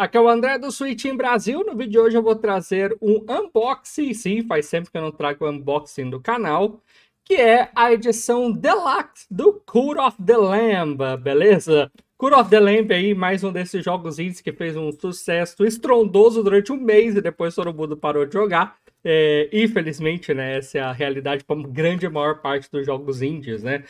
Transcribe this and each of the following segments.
Aqui é o André do Switch em Brasil. No vídeo de hoje eu vou trazer um unboxing, sim, faz sempre que eu não trago unboxing do canal, que é a edição deluxe do Cool of the Lamb, beleza? Cool of the Lamb aí, mais um desses jogos indies que fez um sucesso estrondoso durante um mês e depois todo mundo parou de jogar. É, infelizmente, né, essa é a realidade para grande maior parte dos jogos indies, né?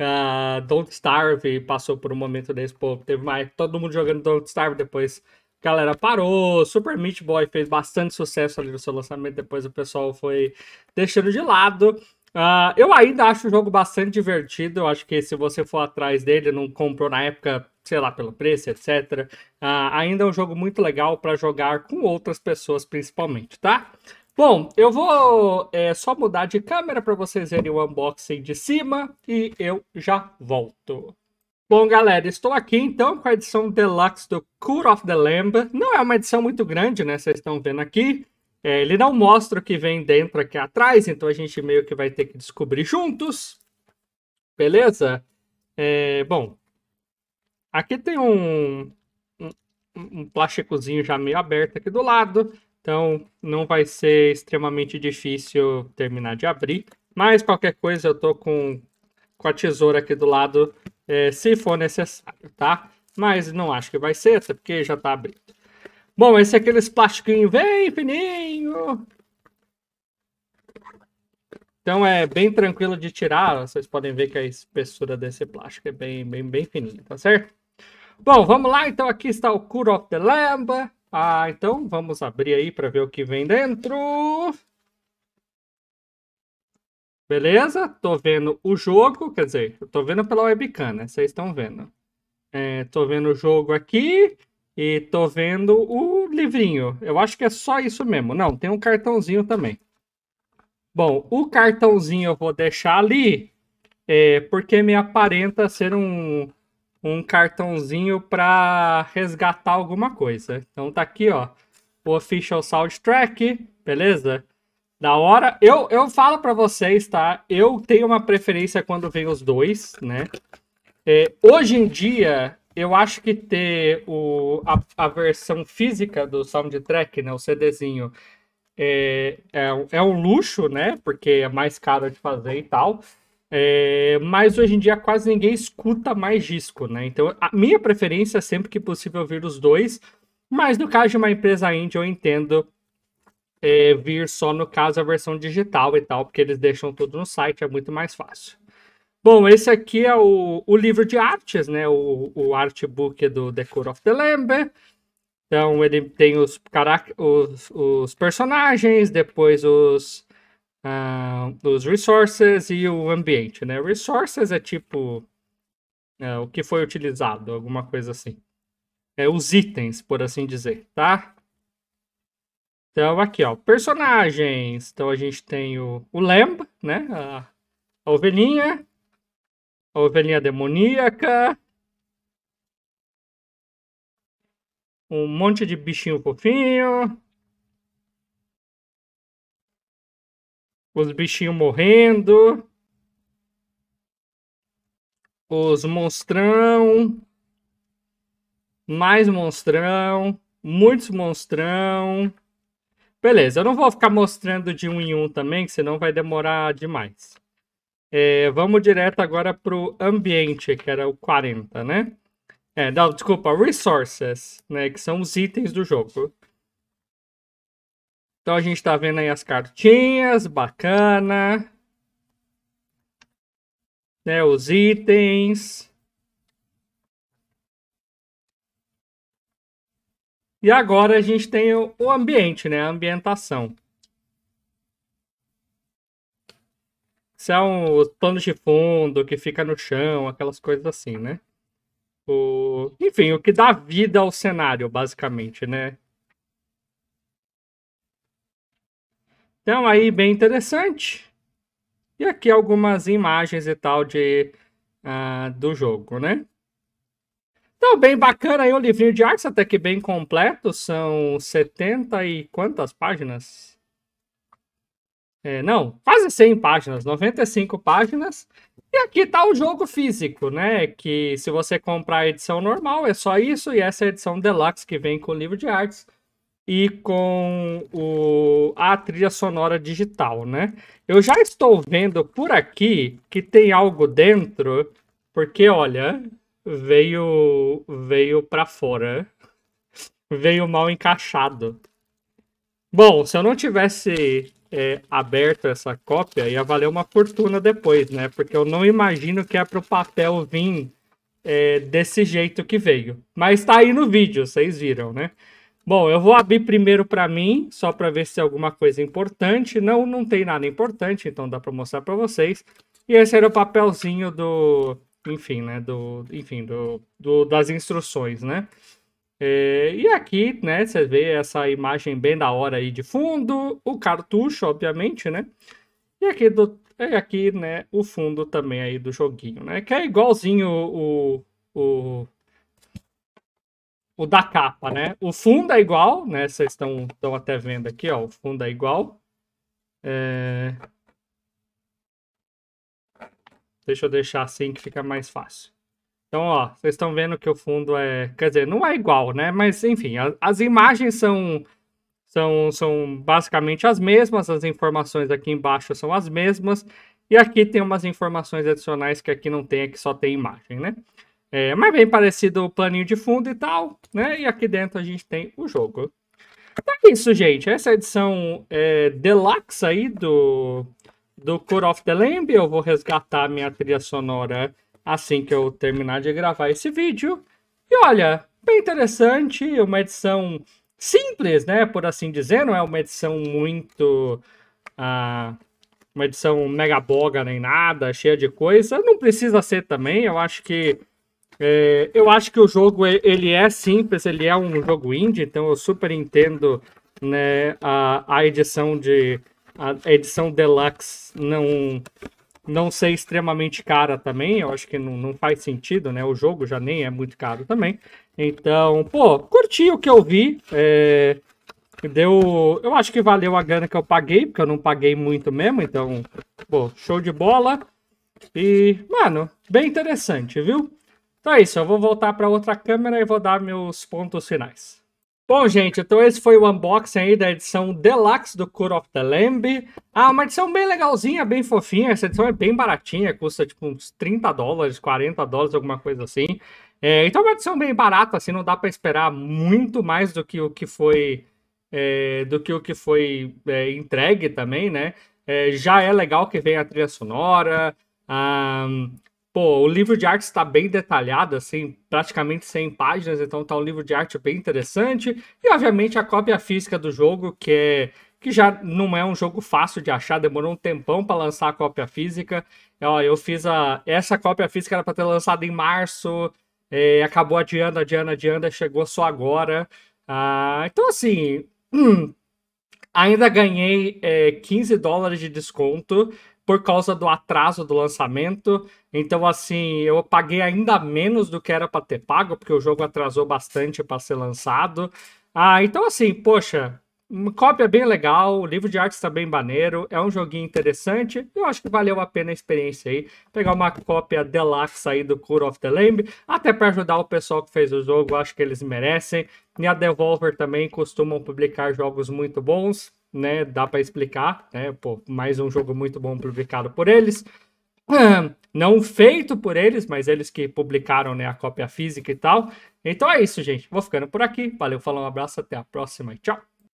Uh, Don't Starve passou por um momento desse, pô, teve mais, todo mundo jogando Don't Starve, depois galera parou. Super Meat Boy fez bastante sucesso ali no seu lançamento, depois o pessoal foi deixando de lado. Uh, eu ainda acho o jogo bastante divertido. Eu acho que se você for atrás dele, não comprou na época, sei lá, pelo preço, etc. Uh, ah, ainda é um jogo muito legal para jogar com outras pessoas, principalmente, tá? Bom, eu vou é, só mudar de câmera para vocês verem o unboxing de cima e eu já volto. Bom, galera, estou aqui então com a edição deluxe do Cure of the Lamb. Não é uma edição muito grande, né? Vocês estão vendo aqui. É, ele não mostra o que vem dentro aqui atrás, então a gente meio que vai ter que descobrir juntos. Beleza? É, bom, aqui tem um, um, um plásticozinho já meio aberto aqui do lado, então não vai ser extremamente difícil terminar de abrir. Mas qualquer coisa eu tô com, com a tesoura aqui do lado é, se for necessário, tá? Mas não acho que vai ser, até porque já tá abrindo. Bom, esse é aqueles plastiquinhos bem fininho. Então é bem tranquilo de tirar. Vocês podem ver que a espessura desse plástico é bem, bem, bem fininha, tá certo? Bom, vamos lá. Então aqui está o Cure of the Lamb. Ah, então vamos abrir aí para ver o que vem dentro. Beleza? Tô vendo o jogo, quer dizer, eu tô vendo pela webcam, né? Vocês estão vendo. É, tô vendo o jogo aqui e tô vendo o livrinho. Eu acho que é só isso mesmo. Não, tem um cartãozinho também. Bom, o cartãozinho eu vou deixar ali, é, porque me aparenta ser um, um cartãozinho para resgatar alguma coisa. Então tá aqui, ó, o Official Soundtrack, beleza? Da hora. Eu, eu falo para vocês, tá? Eu tenho uma preferência quando vem os dois, né? É, hoje em dia, eu acho que ter o, a, a, versão física do soundtrack, né? O CDzinho, é, é, é, um luxo, né? Porque é mais caro de fazer e tal. É, mas hoje em dia quase ninguém escuta mais disco, né? Então, a minha preferência é sempre que possível ouvir os dois. Mas no caso de uma empresa indie, eu entendo é, vir só no caso a versão digital e tal, porque eles deixam tudo no site, é muito mais fácil. Bom, esse aqui é o, o livro de artes, né? O, o artbook do The of the Lamb. Então ele tem os, carac os, os personagens, depois os, uh, os resources e o ambiente, né? Resources é tipo é, o que foi utilizado, alguma coisa assim. É, os itens, por assim dizer, tá? Então, aqui, ó, personagens. Então, a gente tem o, o Lamb, né? A, a ovelhinha. A ovelhinha demoníaca. Um monte de bichinho fofinho. Os bichinhos morrendo. Os monstrão. Mais monstrão. Muitos monstrão. Beleza, eu não vou ficar mostrando de um em um também, senão vai demorar demais. É, vamos direto agora para o ambiente, que era o 40, né? É, não, desculpa, resources, né? Que são os itens do jogo. Então a gente está vendo aí as cartinhas, bacana. Né, os itens. E agora a gente tem o ambiente, né? A ambientação. São é os planos de fundo que fica no chão, aquelas coisas assim, né? O... Enfim, o que dá vida ao cenário, basicamente, né? Então, aí, bem interessante. E aqui algumas imagens e tal de, uh, do jogo, né? Então, bem bacana aí o livrinho de artes, até que bem completo. São 70 e quantas páginas? É, não, quase 100 páginas, 95 páginas. E aqui tá o jogo físico, né? Que se você comprar a edição normal, é só isso. E essa é a edição deluxe que vem com o livro de artes e com o, a trilha sonora digital, né? Eu já estou vendo por aqui que tem algo dentro, porque olha, veio veio para fora. veio mal encaixado. Bom, se eu não tivesse é, aberto essa cópia, ia valer uma fortuna depois, né? Porque eu não imagino que é para o papel vir é, desse jeito que veio. Mas tá aí no vídeo, vocês viram, né? Bom, eu vou abrir primeiro para mim, só para ver se é alguma coisa importante. Não, não tem nada importante, então dá para mostrar para vocês. E esse era o papelzinho do enfim, né, do, enfim, do, do das instruções, né? É, e aqui, né, você vê essa imagem bem da hora aí de fundo, o cartucho, obviamente, né? E aqui, do, é aqui né, o fundo também aí do joguinho, né? Que é igualzinho o, o, o da capa, né? O fundo é igual, né? Vocês estão até vendo aqui, ó, o fundo é igual. É... Deixa eu deixar assim que fica mais fácil. Então, ó, vocês estão vendo que o fundo é. Quer dizer, não é igual, né? Mas, enfim, a, as imagens são, são, são basicamente as mesmas, as informações aqui embaixo são as mesmas. E aqui tem umas informações adicionais que aqui não tem, aqui só tem imagem, né? É, mas bem parecido o planinho de fundo e tal, né? E aqui dentro a gente tem o jogo. Então é isso, gente. Essa é a edição é, deluxe aí do, do Core of the Lamb. Eu vou resgatar minha trilha sonora assim que eu terminar de gravar esse vídeo. E olha, bem interessante, uma edição simples, né? Por assim dizer, não é uma edição muito. Uh, uma edição mega boga nem nada, cheia de coisa. Não precisa ser também, eu acho que. É, eu acho que o jogo ele é simples, ele é um jogo indie, então eu super entendo né, a, a edição de a edição deluxe não não ser extremamente cara também, eu acho que não, não faz sentido, né? O jogo já nem é muito caro também. Então, pô, curti o que eu vi. É, deu. Eu acho que valeu a grana que eu paguei, porque eu não paguei muito mesmo. Então, pô, show de bola. E, mano, bem interessante, viu? Então é isso, eu vou voltar para outra câmera e vou dar meus pontos finais. Bom, gente, então esse foi o unboxing aí da edição Deluxe do Cure of the Lamb. Ah, uma edição bem legalzinha, bem fofinha. Essa edição é bem baratinha, custa tipo uns 30 dólares, 40 dólares, alguma coisa assim. É, então é uma edição bem barata, assim, não dá para esperar muito mais do que o que foi é, do que o que foi é, entregue também, né? É, já é legal que vem a trilha sonora, a, Pô, o livro de arte está bem detalhado, assim, praticamente 100 páginas, então tá um livro de arte bem interessante. E, obviamente, a cópia física do jogo, que é que já não é um jogo fácil de achar, demorou um tempão para lançar a cópia física. Ó, eu fiz a essa cópia física era para ter lançado em março, é, acabou adiando, adiando, adiando, chegou só agora. Ah, então assim, hum, ainda ganhei é, 15 dólares de desconto por causa do atraso do lançamento. Então, assim, eu paguei ainda menos do que era para ter pago, porque o jogo atrasou bastante para ser lançado. Ah, então, assim, poxa, uma cópia bem legal, o livro de arte está bem maneiro, é um joguinho interessante, eu acho que valeu a pena a experiência aí, pegar uma cópia deluxe aí do Cure of the Lamb, até para ajudar o pessoal que fez o jogo, acho que eles merecem, e a Devolver também costumam publicar jogos muito bons, né? Dá para explicar, né? Pô, mais um jogo muito bom publicado por eles. Não feito por eles, mas eles que publicaram né, a cópia física e tal. Então é isso, gente. Vou ficando por aqui. Valeu, falou, um abraço, até a próxima e tchau!